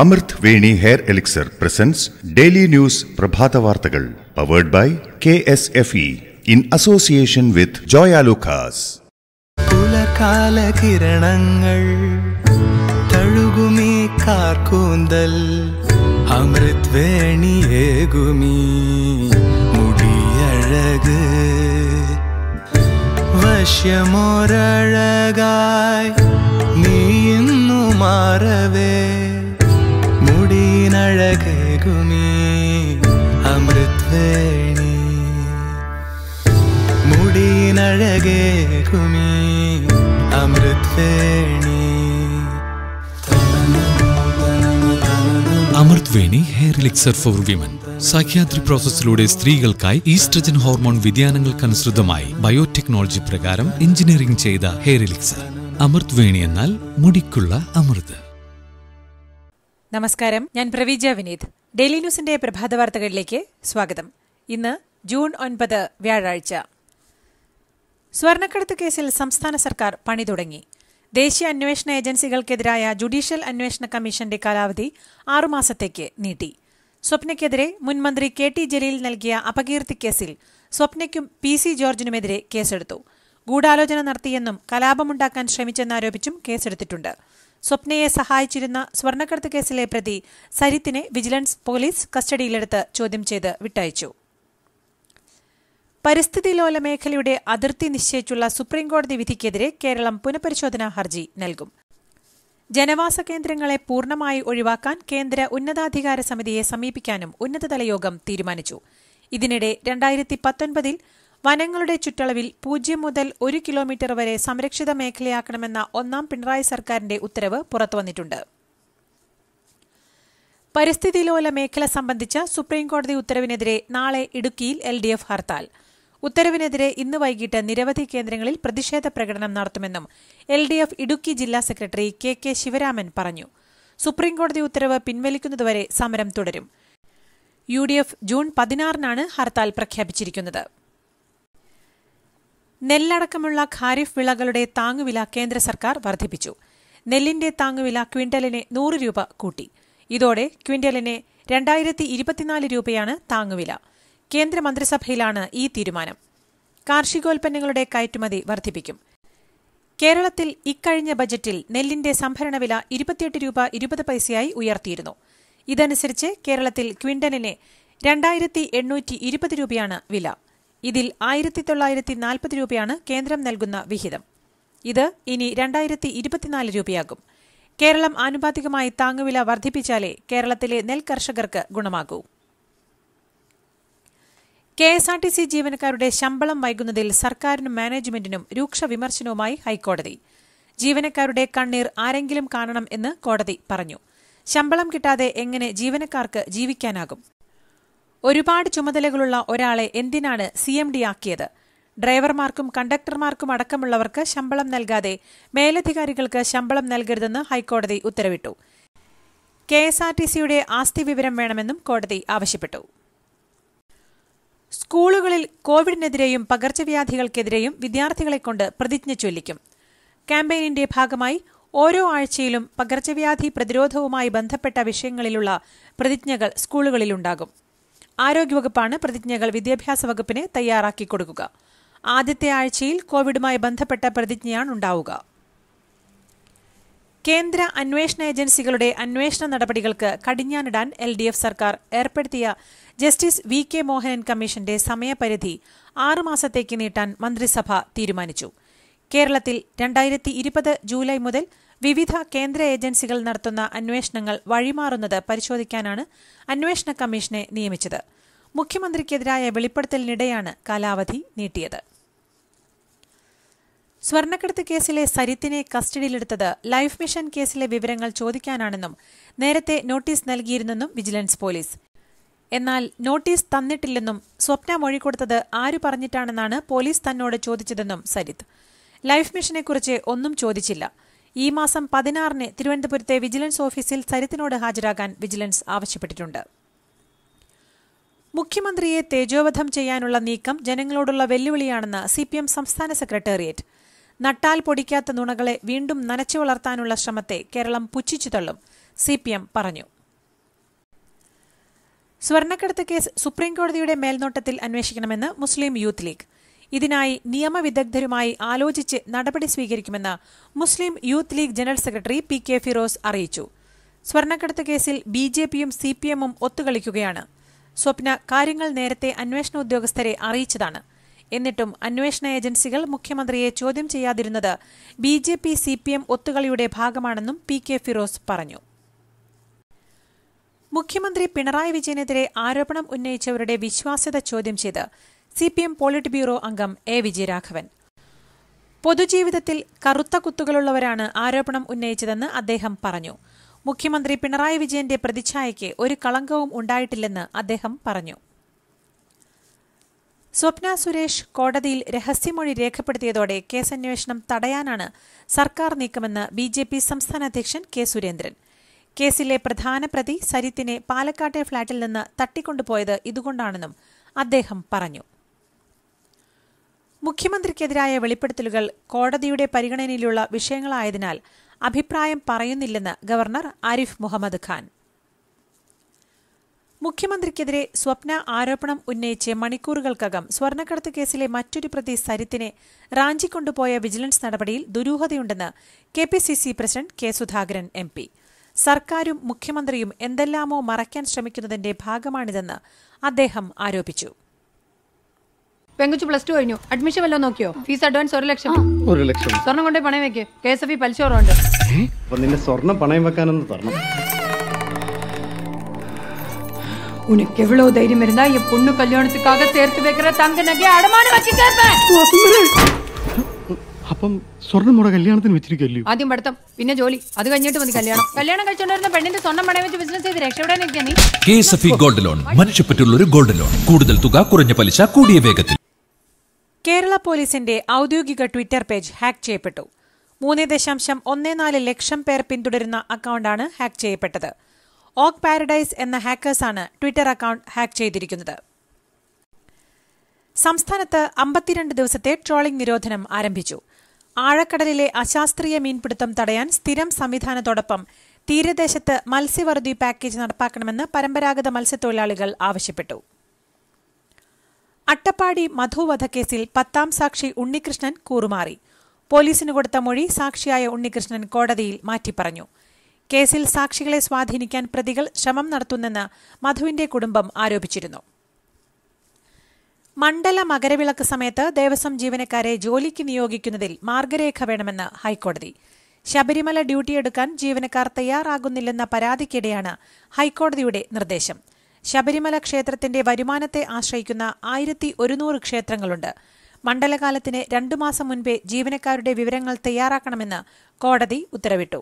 അമൃത് Veni hair elixir presents daily news പ്രഭാത വാർത്തകൾ powered by K S F E in association with Joyalukkas പുലർകാല കിരണങ്ങൾ തഴുകുമീ കാർക്കൂന്തൽ അമൃത് വേണിയേകുമീ മുടിയഴക് വശ്യമോരഴകായി നീ ഇന്നു മാറവേ നൽകുമേ അമൃത്വേണി മുടിയിനഴകേകുമേ Amritveni Amritveni hair elixir for women Sahyadri പ്രോസസ്സിലൂടെ സ്ത്രീകൾക്കായി ഈസ്ട്രജൻ ഹോർമോൺ വ്യതിയാനങ്ങൾക്കനുസൃതമായി ബയോടെക്നോളജി പ്രകാരം എഞ്ചിനീയറിംഗ് ചെയ്ത ഹെയർ ലിക്സർ അമൃത്വേണി എന്നാൽ മുടിക്കുള്ള അമൃത് നമസ്കാരം ഞാൻ പ്രവിജ വിനീത് ഡെയിലി ന്യൂസിന്റെ പ്രഭാത വാർത്തകളിലേക്ക് സ്വാഗതം ഇന്ന് ജൂൺ ഒൻപത് വ്യാഴാഴ്ച സ്വർണ്ണക്കടത്ത് കേസിൽ സംസ്ഥാന സർക്കാർ പണി തുടങ്ങി ദേശീയ അന്വേഷണ ഏജൻസികൾക്കെതിരായ ജുഡീഷ്യൽ അന്വേഷണ കമ്മീഷന്റെ കാലാവധി ആറുമാസത്തേക്ക് നീട്ടി സ്വപ്നയ്ക്കെതിരെ മുൻമന്ത്രി കെ ടി ജലീൽ നൽകിയ അപകീർത്തി കേസിൽ സ്വപ്നയ്ക്കും പി സി ജോർജിനുമെതിരെ കേസെടുത്തു ഗൂഢാലോചന നടത്തിയെന്നും കലാപമുണ്ടാക്കാൻ ശ്രമിച്ചെന്നാരോപിച്ചും കേസെടുത്തിട്ടുണ്ട് സ്വപ്നയെ സഹായിച്ചിരുന്ന സ്വർണ്ണക്കടത്ത് കേസിലെ പ്രതി സരിത്തിനെ വിജിലൻസ് പോലീസ് കസ്റ്റഡിയിലെടുത്ത് ചോദ്യം ചെയ്ത് വിട്ടയച്ചു പരിസ്ഥിതി ലോല മേഖലയുടെ അതിർത്തി നിശ്ചയിച്ചുള്ള സുപ്രീംകോടതി വിധിക്കെതിരെ കേരളം പുനഃപരിശോധനാ ഹർജി നൽകും ജനവാസ കേന്ദ്രങ്ങളെ പൂർണ്ണമായി ഒഴിവാക്കാൻ കേന്ദ്ര ഉന്നതാധികാര സമിതിയെ സമീപിക്കാനും ഉന്നതതല യോഗം തീരുമാനിച്ചു ഇതിനിടെ രണ്ടായിരത്തി പത്തൊൻപതിൽ വനങ്ങളുടെ ചുറ്റളവിൽ പൂജ്യം മുതൽ ഒരു കിലോമീറ്റർ വരെ സംരക്ഷിത മേഖലയാക്കണമെന്ന ഒന്നാം പിണറായി സർക്കാരിന്റെ ഉത്തരവ് പുറത്തുവന്നിട്ടുണ്ട് പരിസ്ഥിതി ലോല മേഖല സംബന്ധിച്ച സുപ്രീംകോടതി ഉത്തരവിനെതിരെ നാളെ ഇടുക്കിയിൽ എൽ ഡി എഫ് ഹർത്താൽ ഉത്തരവിനെതിരെ ഇന്ന് വൈകിട്ട് നിരവധി കേന്ദ്രങ്ങളിൽ പ്രതിഷേധ പ്രകടനം നടത്തുമെന്നും എൽ ഡി എഫ് ഇടുക്കി ജില്ലാ സെക്രട്ടറി കെ കെ ശിവരാമൻ പറഞ്ഞു സുപ്രീംകോടതി ഉത്തരവ് പിൻവലിക്കുന്നതുവരെ സമരം തുടരും യു ഡി എഫ് ജൂൺ പതിനാറിനാണ് ഹർത്താൽ പ്രഖ്യാപിച്ചിരിക്കുന്നത് നെല്ലടക്കമുള്ള ഖാരിഫ് വിളകളുടെ താങ്ങുവില കേന്ദ്ര സർക്കാർ വർദ്ധിപ്പിച്ചു നെല്ലിന്റെ താങ്ങുവില ക്വിന്റലിന് നൂറ് രൂപ കൂട്ടി ഇതോടെ ക്വിന്റലിന് രണ്ടായിരത്തി ഇരുപത്തിനാല് രൂപയാണ് താങ്ങുവില കേന്ദ്രമന്ത്രിസഭയിലാണ് ഈ തീരുമാനം കാർഷികോൽപ്പന്നങ്ങളുടെ കയറ്റുമതി വർദ്ധിപ്പിക്കും കേരളത്തിൽ ഇക്കഴിഞ്ഞ ബജറ്റിൽ നെല്ലിന്റെ സംഭരണ വില ഇരുപത്തിയെട്ട് രൂപ ഇരുപത് പൈസയായി ഉയർത്തിയിരുന്നു ഇതനുസരിച്ച് കേരളത്തിൽ ക്വിന്റലിന് രണ്ടായിരത്തി എണ്ണൂറ്റി ഇരുപത് രൂപയാണ് വില ഇതിൽ ആയിരത്തി തൊള്ളായിരത്തി നാൽപ്പത് രൂപയാണ് കേന്ദ്രം നൽകുന്ന വിഹിതം ഇത് ഇനി രണ്ടായിരത്തി ഇരുപത്തിനാല് രൂപയാകും കേരളം ആനുപാതികമായി താങ്ങുവില വർദ്ധിപ്പിച്ചാലേ കേരളത്തിലെ നെൽകർഷകർക്ക് ഗുണമാകൂ K S R T C ജീവനക്കാരുടെ ശമ്പളം വൈകുന്നതിൽ സർക്കാരിനും മാനേജ്മെന്റിനും രൂക്ഷ വിമർശനവുമായി ഹൈക്കോടതി ജീവനക്കാരുടെ കണ്ണീർ ആരെങ്കിലും കാണണം എന്ന് കോടതി പറഞ്ഞു ശമ്പളം കിട്ടാതെ എങ്ങനെ ജീവനക്കാർക്ക് ജീവിക്കാനാകും ഒരുപാട് ചുമതലകളുള്ള ഒരാളെ എന്തിനാണ് സി എം ഡി ആക്കിയത് ഡ്രൈവർമാർക്കും കണ്ടക്ടർമാർക്കും അടക്കമുള്ളവർക്ക് ശമ്പളം നൽകാതെ മേലധികാരികൾക്ക് ശമ്പളം നൽകരുതെന്ന് ഹൈക്കോടതി ഉത്തരവിട്ടു കെ എസ് ആർ ടി സിയുടെ ആസ്തി വിവരം വേണമെന്നും കോടതി ആവശ്യപ്പെട്ടു സ്കൂളുകളിൽ കോവിഡിനെതിരെയും പകർച്ചവ്യാധികൾക്കെതിരെയും വിദ്യാർത്ഥികളെക്കൊണ്ട് പ്രതിജ്ഞ ചൊല്ലിക്കും ക്യാമ്പയിനിന്റെ ഭാഗമായി ഓരോ ആഴ്ചയിലും പകർച്ചവ്യാധി പ്രതിരോധവുമായി ബന്ധപ്പെട്ട വിഷയങ്ങളിലുള്ള പ്രതിജ്ഞകൾ സ്കൂളുകളിലുണ്ടാകും ആരോഗ്യവകുപ്പാണ് പ്രതിജ്ഞകൾ വിദ്യാഭ്യാസ വകുപ്പിന് തയ്യാറാക്കി കൊടുക്കുക ആദ്യത്തെ ആഴ്ചയിൽ കോവിഡുമായി ബന്ധപ്പെട്ട പ്രതിജ്ഞയാണ് ഉണ്ടാവുക കേന്ദ്ര അന്വേഷണ ഏജൻസികളുടെ അന്വേഷണ നടപടികൾക്ക് കടിഞ്ഞാനിടാൻ എൽ ഡി എഫ് സർക്കാർ ഏർപ്പെടുത്തിയ ജസ്റ്റിസ് വി കെ മോഹനൻ കമ്മീഷന്റെ സമയപരിധി ആറുമാസത്തേക്ക് നീട്ടാൻ മന്ത്രിസഭ തീരുമാനിച്ചു കേരളത്തിൽ രണ്ടായിരത്തി ഇരുപത് ജൂലൈ മുതൽ വിവിധ കേന്ദ്ര ഏജൻസികൾ നടത്തുന്ന അന്വേഷണങ്ങൾ വഴിമാറുന്നത് പരിശോധിക്കാനാണ് അന്വേഷണ കമ്മീഷനെ നിയമിച്ചത് മുഖ്യമന്ത്രിക്കെതിരായ വെളിപ്പെടുത്തലിനിടെയാണ് കാലാവധി നീട്ടിയത് സ്വർണ്ണക്കടത്ത് കേസിലെ സരിത്തിനെ കസ്റ്റഡിയിലെടുത്തത് ലൈഫ് മിഷൻ കേസിലെ വിവരങ്ങൾ ചോദിക്കാനാണെന്നും നേരത്തെ നോട്ടീസ് നൽകിയിരുന്നെന്നും വിജിലൻസ് പോലീസ് എന്നാൽ നോട്ടീസ് തന്നിട്ടില്ലെന്നും സ്വപ്ന മൊഴി കൊടുത്തത് ആര് പറഞ്ഞിട്ടാണെന്നാണ് പോലീസ് തന്നോട് ചോദിച്ചതെന്നും സരിത് ലൈഫ് മിഷനെക്കുറിച്ച് ഒന്നും ചോദിച്ചില്ല ഈ മാസം പതിനാറിന് തിരുവനന്തപുരത്തെ വിജിലൻസ് ഓഫീസിൽ സരിത്തിനോട് ഹാജരാകാൻ വിജിലൻസ് ആവശ്യപ്പെട്ടിട്ടുണ്ട് മുഖ്യമന്ത്രിയെ തേജോവധം ചെയ്യാനുള്ള നീക്കം ജനങ്ങളോടുള്ള വെല്ലുവിളിയാണെന്ന് സി പി എം സംസ്ഥാന സെക്രട്ടേറിയറ്റ് നട്ടാൽ പൊടിക്കാത്ത നുണകളെ വീണ്ടും നനച്ചു വളർത്താനുള്ള ശ്രമത്തെ കേരളം പുച്ഛിച്ചു തള്ളും സി പി എം പറഞ്ഞു സ്വർണക്കടത്ത് കേസ് സുപ്രീംകോടതിയുടെ മേൽനോട്ടത്തിൽ അന്വേഷിക്കണമെന്ന് മുസ്ലിം യൂത്ത് ലീഗ് ഇതിനായി നിയമവിദഗ്ധരുമായി ആലോചിച്ച് നടപടി സ്വീകരിക്കുമെന്ന് Muslim youth league general secretary P K Firoz അറിയിച്ചു സ്വർണ്ണക്കടത്ത് കേസിൽ ബി ജെ പിയും സി പി എമ്മും ഒത്തുകളിക്കുകയാണ് സ്വപ്ന കാര്യങ്ങൾ നേരത്തെ അന്വേഷണ ഉദ്യോഗസ്ഥരെ അറിയിച്ചതാണ് എന്നിട്ടും അന്വേഷണ ഏജൻസികൾ മുഖ്യമന്ത്രിയെ ചോദ്യം ചെയ്യാതിരുന്നത് B J P C P M ഒത്തുകളിയുടെ ഭാഗമാണെന്നും പി കെ ഫിറോസ് പറഞ്ഞു മുഖ്യമന്ത്രി പിണറായി വിജയനെതിരെ ആരോപണം ഉന്നയിച്ചവരുടെ വിശ്വാസ്യത ചോദ്യം ചെയ്ത് C P M polit bureau അംഗം എ വിജയരാഘവൻ പൊതുജീവിതത്തിൽ കറുത്ത കുത്തുകളുള്ളവരാണ് ആരോപണം ഉന്നയിച്ചതെന്ന് അദ്ദേഹം പറഞ്ഞു മുഖ്യമന്ത്രി പിണറായി വിജയന്റെ പ്രതിച്ഛായയ്ക്ക് ഒരു കളങ്കവും ഉണ്ടായിട്ടില്ലെന്ന് അദ്ദേഹം പറഞ്ഞു സ്വപ്ന സുരേഷ് കോടതിയിൽ രഹസ്യമൊഴി രേഖപ്പെടുത്തിയതോടെ കേസന്വേഷണം തടയാനാണ് സർക്കാർ നീക്കമെന്ന് ബി ജെ പി സംസ്ഥാന അധ്യക്ഷൻ കെ സുരേന്ദ്രൻ കേസിലെ പ്രധാന പ്രതി സരിത്തിനെ പാലക്കാട്ടെ ഫ്ളാറ്റിൽ നിന്ന് തട്ടിക്കൊണ്ടുപോയത് ഇതുകൊണ്ടാണെന്നും അദ്ദേഹം പറഞ്ഞു മുഖ്യമന്ത്രിക്കെതിരായ വെളിപ്പെടുത്തലുകൾ കോടതിയുടെ പരിഗണനയിലുള്ള വിഷയങ്ങളായതിനാൽ അഭിപ്രായം പറയുന്നില്ലെന്ന് ഗവർണർ ആരിഫ് മുഹമ്മദ് ഖാൻ മുഖ്യമന്ത്രിക്കെതിരെ സ്വപ്ന ആരോപണം ഉന്നയിച്ച് മണിക്കൂറുകൾക്കകം സ്വർണ്ണക്കടത്ത് കേസിലെ മറ്റൊരു പ്രതി സരിത്തിനെ റാഞ്ചി കൊണ്ടുപോയ വിജിലൻസ് നടപടിയിൽ ദുരൂഹതയുണ്ടെന്ന് K P C C president K Sudhakaran M P സർക്കാരും മുഖ്യമന്ത്രിയും എന്തെല്ലാമോ മറയ്ക്കാൻ ശ്രമിക്കുന്നതിന്റെ ഭാഗമാണിതെന്ന് അദ്ദേഹം ആരോപിച്ചു പെങ്കുച്ചു പ്ലസ് ടു കഴിഞ്ഞു അഡ്മിഷൻ വല്ലതും നോക്കിയോ ഫീസ് അഡ്വാൻസ് ഒരു ലക്ഷം ഒരു ലക്ഷം സ്വർണം കൊണ്ടേ പണയം വെക്കേ കെ എസ് എഫ് ഇ പലിശ കുറവുണ്ട് അപ്പൊ നിന്റെ സ്വർണം പണയം വെക്കാനൊന്ന് തരണം உனக்கு எவ்வளவு தைரியம் இருந்தா என் பொண்ணு கல்யாணத்துக்காக சேர்த்து வைக்கிற தங்க நகையை அடமானம் வச்சு അപ്പം സ്വർണ്ണം മുട കല്യാണത്തിന് വെച്ചിരിക്കല്ലോ ആദ്യം പഠിത്തം പിന്നെ ജോലി അത് കഴിഞ്ഞിട്ട് മതി കല്യാണം കല്യാണം കഴിച്ചുകൊണ്ടിരുന്ന പെണ്ണിന്റെ സ്വർണ്ണം പണയം വെച്ച് ബിസിനസ് ചെയ്ത് രക്ഷപ്പെടാനൊക്കെ നീ കെ എസ് ഗോൾഡ് ലോൺ മനുഷ്യപ്പെട്ടുള്ള ഒരു ഗോൾഡ് ലോൺ കൂടുതൽ തുക കുറഞ്ഞ പലിശ കൂടിയ വേഗത്തിൽ കേരള പോലീസിന്റെ ഔദ്യോഗിക ട്വിറ്റർ പേജ് ഹാക്ക് ചെയ്യപ്പെട്ടു മൂന്ന് ദശാംശം ഒന്നേ നാല് ലക്ഷം പേർ പിന്തുടരുന്ന അക്കൗണ്ടാണ് ഹാക്ക് ചെയ്യപ്പെട്ടത് ഓക് പാരഡൈസ് എന്ന ഹാക്കേഴ്സാണ് ട്വിറ്റർ അക്കൗണ്ട് ഹാക്ക് ചെയ്തിരിക്കുന്നത് സംസ്ഥാനത്ത് അമ്പത്തിരണ്ട് ദിവസത്തെ ട്രോളിംഗ് നിരോധനം ആരംഭിച്ചു ആഴക്കടലിലെ അശാസ്ത്രീയ മീൻപിടുത്തം തടയാൻ സ്ഥിരം സംവിധാനത്തോടൊപ്പം തീരദേശത്ത് മത്സ്യവറുതി പാക്കേജ് നടപ്പാക്കണമെന്ന് പരമ്പരാഗത മത്സ്യത്തൊഴിലാളികൾ ആവശ്യപ്പെട്ടു അട്ടപ്പാടി മധു വധക്കേസിൽ പത്താം സാക്ഷി ഉണ്ണികൃഷ്ണൻ കൂറുമാറി പോലീസിന് കൊടുത്ത മൊഴി സാക്ഷിയായ ഉണ്ണികൃഷ്ണൻ കോടതിയിൽ മാറ്റിപ്പറഞ്ഞു കേസിൽ സാക്ഷികളെ സ്വാധീനിക്കാൻ പ്രതികൾ ശ്രമം നടത്തുന്നെന്ന് മധുവിന്റെ കുടുംബം ആരോപിച്ചിരുന്നു മണ്ഡല മകരവിളക്ക് സമയത്ത് ദേവസ്വം ജീവനക്കാരെ ജോലിക്ക് നിയോഗിക്കുന്നതിൽ മാർഗരേഖ വേണമെന്ന് ഹൈക്കോടതി ശബരിമല ഡ്യൂട്ടിയെടുക്കാൻ ജീവനക്കാർ തയ്യാറാകുന്നില്ലെന്ന പരാതിക്കിടെയാണ് ഹൈക്കോടതിയുടെ നിർദ്ദേശം ശബരിമല ക്ഷേത്രത്തിന്റെ വരുമാനത്തെ ആശ്രയിക്കുന്ന ആയിരത്തി ഒരുന്നൂറ് ക്ഷേത്രങ്ങളുണ്ട് മണ്ഡലകാലത്തിന് രണ്ടു മാസം മുൻപേ ജീവനക്കാരുടെ വിവരങ്ങൾ തയ്യാറാക്കണമെന്ന് കോടതി ഉത്തരവിട്ടു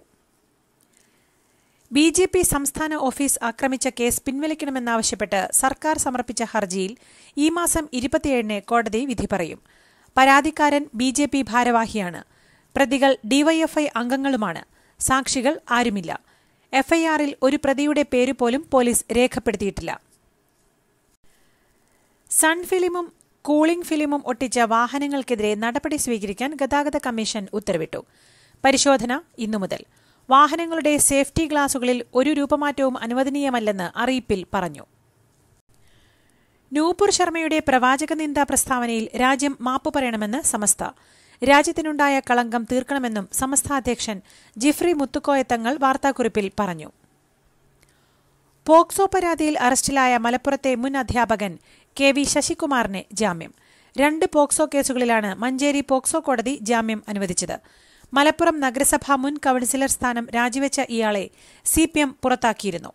ബി ജെ പി സംസ്ഥാന ഓഫീസ് ആക്രമിച്ച കേസ് പിൻവലിക്കണമെന്നാവശ്യപ്പെട്ട് സർക്കാർ സമർപ്പിച്ച ഹർജിയിൽ ഈ മാസം ഇരുപത്തിയേഴിന് കോടതി വിധി പറയും പരാതിക്കാരൻ ബി ജെ പി ഭാരവാഹിയാണ് പ്രതികൾ ഡിവൈഎഫ്ഐ അംഗങ്ങളുമാണ് സാക്ഷികൾ ആരുമില്ല എഫ്ഐആറിൽ ഒരു പ്രതിയുടെ പേര് പോലും പോലീസ് രേഖപ്പെടുത്തിയിട്ടില്ല സൺ ഫിലിമും കൂളിംഗ് ഫിലിമും ഒട്ടിച്ച വാഹനങ്ങൾക്കെതിരെ നടപടി സ്വീകരിക്കാൻ ഗതാഗത കമ്മീഷൻ ഉത്തരവിട്ടു പരിശോധന ഇന്നു മുതൽ വാഹനങ്ങളുടെ സേഫ്റ്റി ഗ്ലാസുകളിൽ ഒരു രൂപമാറ്റവും അനുവദനീയമല്ലെന്ന് അറിയിപ്പിൽ പറഞ്ഞു നൂപുർ ശർമ്മയുടെ പ്രവാചക നിന്ദാ പ്രസ്താവനയിൽ രാജ്യം മാപ്പു പറയണമെന്ന് സമസ്ത രാജ്യത്തിനുണ്ടായ കളങ്കം തീർക്കണമെന്നും സമസ്താധ്യക്ഷൻ അധ്യക്ഷൻ ജിഫ്രി മുത്തുക്കോയത്തങ്ങൾ വാർത്താക്കുറിപ്പിൽ പറഞ്ഞു പോക്സോ പരാതിയിൽ അറസ്റ്റിലായ മലപ്പുറത്തെ മുൻ അധ്യാപകൻ കെ വി ശശികുമാറിന് ജാമ്യം രണ്ട് പോക്സോ കേസുകളിലാണ് മഞ്ചേരി പോക്സോ കോടതി ജാമ്യം അനുവദിച്ചത് മലപ്പുറം നഗരസഭാ മുൻ കൌൺസിലർ സ്ഥാനം രാജിവെച്ച ഇയാളെ സി പുറത്താക്കിയിരുന്നു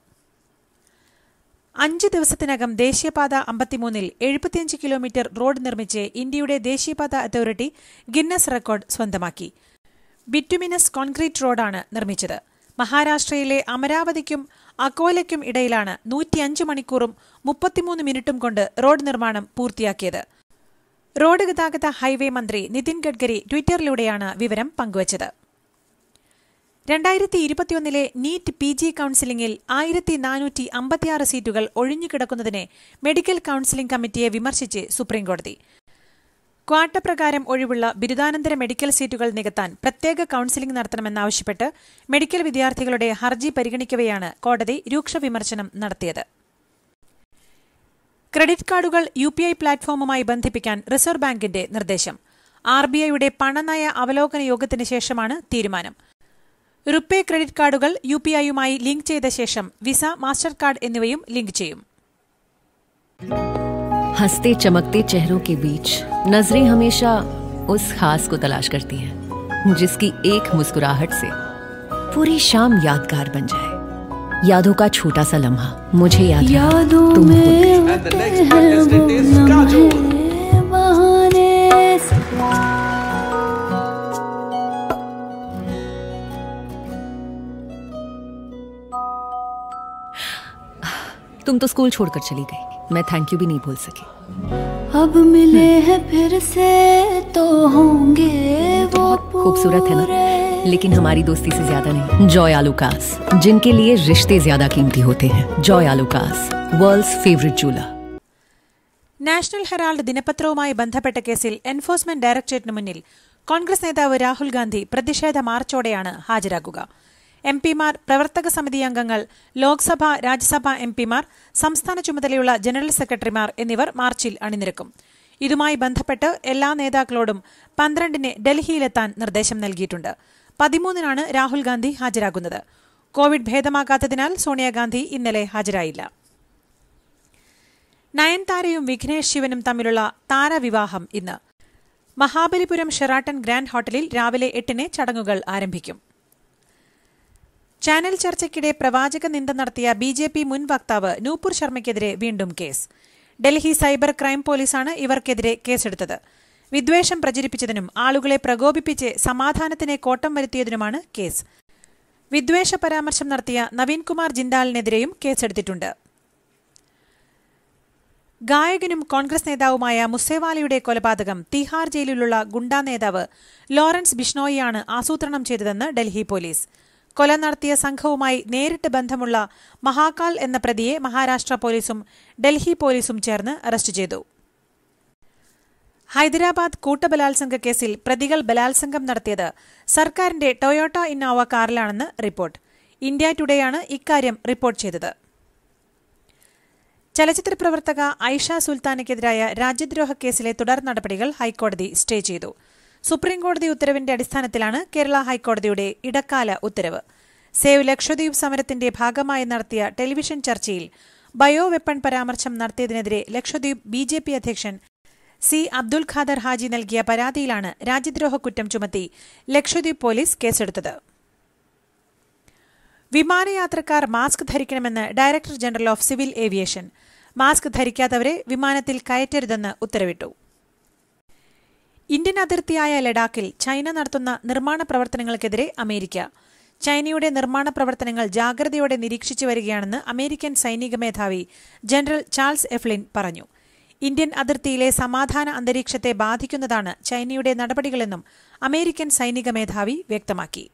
അഞ്ച് ദിവസത്തിനകം ദേശീയപാത അമ്പത്തിമൂന്നിൽ എഴുപത്തിയഞ്ച് കിലോമീറ്റർ റോഡ് നിർമ്മിച്ച് ഇന്ത്യയുടെ ദേശീയപാത അതോറിറ്റി ഗിന്നസ് റെക്കോർഡ് സ്വന്തമാക്കി ബിറ്റുമിനസ് കോൺക്രീറ്റ് റോഡാണ് നിർമ്മിച്ചത് മഹാരാഷ്ട്രയിലെ അമരാവതിക്കും അക്കോലയ്ക്കും ഇടയിലാണ് നൂറ്റിയഞ്ച് മണിക്കൂറും മുപ്പത്തിമൂന്ന് മിനിറ്റും കൊണ്ട് റോഡ് നിർമ്മാണം പൂർത്തിയാക്കിയത് റോഡ് ഗതാഗത ഹൈവേ മന്ത്രി നിതിൻ ഗഡ്കരി ട്വിറ്ററിലൂടെയാണ് വിവരം പങ്കുവച്ചത് രണ്ടായിരത്തി ഇരുപത്തിയൊന്നിലെ നീറ്റ് പി ജി കൌൺസിലിംഗിൽ ആയിരത്തി നാനൂറ്റി അമ്പത്തിയാറ് സീറ്റുകൾ ഒഴിഞ്ഞുകിടക്കുന്നതിനെ മെഡിക്കൽ കൌൺസിലിംഗ് കമ്മിറ്റിയെ വിമർശിച്ച് സുപ്രീംകോടതി ക്വാട്ടപ്രകാരം ഒഴിവുള്ള ബിരുദാനന്തര മെഡിക്കൽ സീറ്റുകൾ നികത്താൻ പ്രത്യേക കൌൺസിലിംഗ് നടത്തണമെന്നാവശ്യപ്പെട്ട് മെഡിക്കൽ വിദ്യാർത്ഥികളുടെ ഹർജി പരിഗണിക്കവെയാണ് കോടതി രൂക്ഷ വിമർശനം നടത്തിയത് ക്രെഡിറ്റ് കാർഡുകൾ യു പി ഐ പ്ലാറ്റ്ഫോമുമായി ബന്ധിപ്പിക്കാൻ റിസർവ് ബാങ്കിന്റെ നിർദ്ദേശം ആർ ബി ഐയുടെ പണനയ അവലോകന യോഗത്തിന് ശേഷമാണ് തീരുമാനം RuPay credit card UPI link ഐയുമായി ലിങ്ക് हंसते चमकते चेहरों के बीच नजरें हमेशा उस खास को तलाश करती हैं जिसकी एक मुस्कुराहट से पूरी शाम यादगार बन जाए यादों का छोटा सा लम्हा मुझे याद यादों में तुम तो स्कूल छोड़कर चली गई मैं थैंक यू भी नहीं बोल सकी अब मिले हैं फिर से तो होंगे वो खूबसूरत है ना लेकिन हमारी दोस्ती से ज्यादा नहीं जॉय आलूकास जिनके लिए रिश्ते ज्यादा कीमती होते हैं जॉय आलूकास वर्ल्ड्स फेवरेट चूला നാഷണൽ ഹെറാൾഡ് ദിനപത്രവുമായി ബന്ധപ്പെട്ട കേസിൽ എൻഫോഴ്സ്മെന്റ് ഡയറക്ടറേറ്റിന് മുന്നിൽ കോൺഗ്രസ് നേതാവ് രാഹുൽ ഗാന്ധി പ്രതിഷേധ എം പിമാർ പ്രവർത്തക സമിതി അംഗങ്ങൾ ലോക്സഭ രാജ്യസഭ എം പിമാർ സംസ്ഥാന ചുമതലയുള്ള ജനറൽ സെക്രട്ടറിമാർ എന്നിവർ മാർച്ചിൽ അണിനിരക്കും ഇതുമായി ബന്ധപ്പെട്ട് എല്ലാ നേതാക്കളോടും പന്ത്രണ്ടിന് ഡൽഹിയിലെത്താൻ നിർദ്ദേശം നൽകിയിട്ടുണ്ട് പതിമൂന്നിനാണ് രാഹുൽ ഗാന്ധി ഹാജരാകുന്നത് കോവിഡ് ഭേദമാകാത്തതിനാൽ സോണിയാഗാന്ധി ഇന്നലെ ഹാജരായില്ല നയൻതാരയും വിഘ്നേഷ് ശിവനും തമ്മിലുള്ള താരവിവാഹം ഇന്ന് മഹാബലിപുരം ഷെറാട്ടൺ ഗ്രാൻഡ് ഹോട്ടലിൽ രാവിലെ എട്ടിന് ചടങ്ങുകൾ ആരംഭിക്കും ചാനൽ ചർച്ചയ്ക്കിടെ പ്രവാചക നിന്ദ നടത്തിയ ബി ജെ പി മുൻ വക്താവ് നൂപുർ ശർമ്മയ്ക്കെതിരെ വീണ്ടും കേസ് ഡൽഹി സൈബർ ക്രൈം പോലീസാണ് ഇവർക്കെതിരെ കേസെടുത്തത് വിദ്വേഷം പ്രചരിപ്പിച്ചതിനും ആളുകളെ പ്രകോപിപ്പിച്ച് സമാധാനത്തിന് കോട്ടം വരുത്തിയതിനുമാണ് കേസ് വിദ്വേഷ പരാമർശം നടത്തിയ നവീൻകുമാർ ജിന്ദാലിനെതിരെയും കേസെടുത്തിട്ടുണ്ട് ഗായകനും കോൺഗ്രസ് നേതാവുമായ മുസേവാലയുടെ കൊലപാതകം തിഹാർ ജയിലിലുള്ള ഗുണ്ടാ നേതാവ് ലോറൻസ് ബിഷ്ണോയിയാണ് ആസൂത്രണം ചെയ്തതെന്ന് ഡൽഹി പോലീസ് കൊല നടത്തിയ സംഘവുമായി നേരിട്ട് ബന്ധമുള്ള മഹാകാൽ എന്ന പ്രതിയെ മഹാരാഷ്ട്ര പോലീസും ഡൽഹി പോലീസും ചേർന്ന് അറസ്റ്റ് ചെയ്തു ഹൈദരാബാദ് കൂട്ടബലാത്സംഗ കേസിൽ പ്രതികൾ ബലാത്സംഗം നടത്തിയത് സർക്കാരിന്റെ ടൊയോട്ട ഇന്നോവ കാറിലാണെന്ന് റിപ്പോർട്ട് ഇന്ത്യ ടുഡേയാണ് ഇക്കാര്യം റിപ്പോർട്ട് ചെയ്തത് ചലച്ചിത്ര പ്രവർത്തക ഐഷ സുൽത്താനയ്ക്കെതിരായ രാജ്യദ്രോഹ കേസിലെ തുടർ നടപടികൾ ഹൈക്കോടതി സ്റ്റേ ചെയ്തു സുപ്രീംകോടതി ഉത്തരവിന്റെ അടിസ്ഥാനത്തിലാണ് കേരള ഹൈക്കോടതിയുടെ ഇടക്കാല ഉത്തരവ് സേവ് ലക്ഷദ്വീപ് സമരത്തിന്റെ ഭാഗമായി നടത്തിയ ടെലിവിഷൻ ചർച്ചയിൽ ബയോ വെപ്പൺ പരാമർശം നടത്തിയതിനെതിരെ ലക്ഷദ്വീപ് ബി ജെ പി അധ്യക്ഷൻ സി അബ്ദുൽ ഖാദർ ഹാജി നൽകിയ പരാതിയിലാണ് രാജ്യദ്രോഹ കുറ്റം ചുമത്തി ലക്ഷദ്വീപ് പോലീസ് കേസെടുത്തത് വിമാനയാത്രക്കാർ മാസ്ക് ധരിക്കണമെന്ന് director general of civil aviation mask ധരിക്കാത്തവരെ വിമാനത്തിൽ കയറ്റരുതെന്ന് ഉത്തരവിട്ടു ഇന്ത്യൻ അതിർത്തിയായ ലഡാക്കിൽ ചൈന നടത്തുന്ന നിർമ്മാണ പ്രവർത്തനങ്ങൾക്കെതിരെ അമേരിക്ക ചൈനയുടെ നിർമ്മാണ പ്രവർത്തനങ്ങൾ ജാഗ്രതയോടെ നിരീക്ഷിച്ചു വരികയാണെന്ന് അമേരിക്കൻ സൈനിക മേധാവി ജനറൽ ചാൾസ് എഫ്ലിൻ പറഞ്ഞു ഇന്ത്യൻ അതിർത്തിയിലെ സമാധാന അന്തരീക്ഷത്തെ ബാധിക്കുന്നതാണ് ചൈനയുടെ നടപടികളെന്നും അമേരിക്കൻ സൈനിക മേധാവി വ്യക്തമാക്കി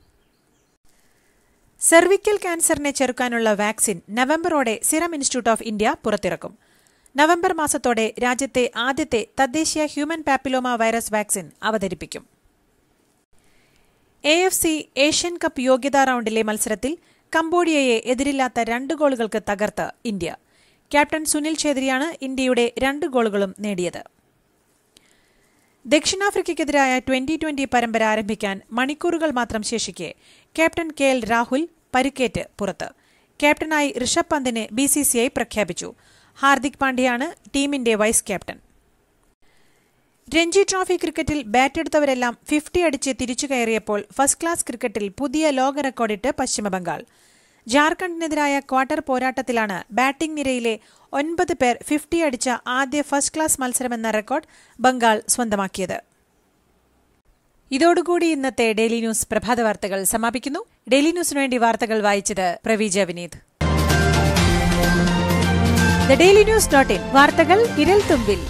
സെർവിക്കൽ ക്യാൻസറിനെ ചെറുക്കാനുള്ള വാക്സിൻ നവംബറോടെ സിറം ഇൻസ്റ്റിറ്റ്യൂട്ട് ഓഫ് ഇന്ത്യ പുറത്തിറക്കും നവംബർ മാസത്തോടെ രാജ്യത്തെ ആദ്യത്തെ തദ്ദേശീയ ഹ്യൂമൻ പാപ്പിലോമ വൈറസ് വാക്സിൻ അവതരിപ്പിക്കും A F C Asian cup യോഗ്യതാ റൗണ്ടിലെ മത്സരത്തിൽ കംബോഡിയയെ എതിരില്ലാത്ത രണ്ട് ഗോളുകൾക്ക് തകർത്ത് ഇന്ത്യ ക്യാപ്റ്റൻ സുനിൽ ഛേദ്രിയാണ് ഇന്ത്യയുടെ രണ്ട് ഗോളുകളും നേടിയത് ദക്ഷിണാഫ്രിക്കയ്ക്കെതിരായ ട്വന്റി ട്വന്റി പരമ്പര ആരംഭിക്കാൻ മണിക്കൂറുകൾ മാത്രം ശേഷിക്കെ ക്യാപ്റ്റൻ കെ എൽ രാഹുൽ പരിക്കേറ്റ് പുറത്ത് ക്യാപ്റ്റനായി ഋഷഭ് പന്തിനെ ബി സി സി ഐ പ്രഖ്യാപിച്ചു ഹാർദിക് പാണ്ഡ്യയാണ് ടീമിന്റെ വൈസ് ക്യാപ്റ്റൻ രഞ്ജി ട്രോഫി ക്രിക്കറ്റിൽ ബാറ്റെടുത്തവരെല്ലാം ഫിഫ്റ്റി അടിച്ച് തിരിച്ചു കയറിയപ്പോൾ ഫസ്റ്റ് ക്ലാസ് ക്രിക്കറ്റിൽ പുതിയ ലോക റെക്കോർഡിട്ട് പശ്ചിമബംഗാൾ ജാർഖണ്ഡിനെതിരായ ക്വാർട്ടർ പോരാട്ടത്തിലാണ് ബാറ്റിംഗ് നിരയിലെ ഒൻപത് പേർ ഫിഫ്റ്റി അടിച്ച ആദ്യ ഫസ്റ്റ് ക്ലാസ് മത്സരമെന്ന റെക്കോർഡ് ബംഗാൾ സ്വന്തമാക്കിയത് ഇതോടുകൂടി ഇന്നത്തെ ഡെയിലി ന്യൂസ് പ്രഭാത വാർത്തകൾ സമാപിക്കുന്നു ഡെയിലി ന്യൂസിനുവേണ്ടി വാർത്തകൾ വായിച്ചത് Praveeja Vineeth daily news dot in വാർത്തകൾ വിരൽ തുമ്പിൽ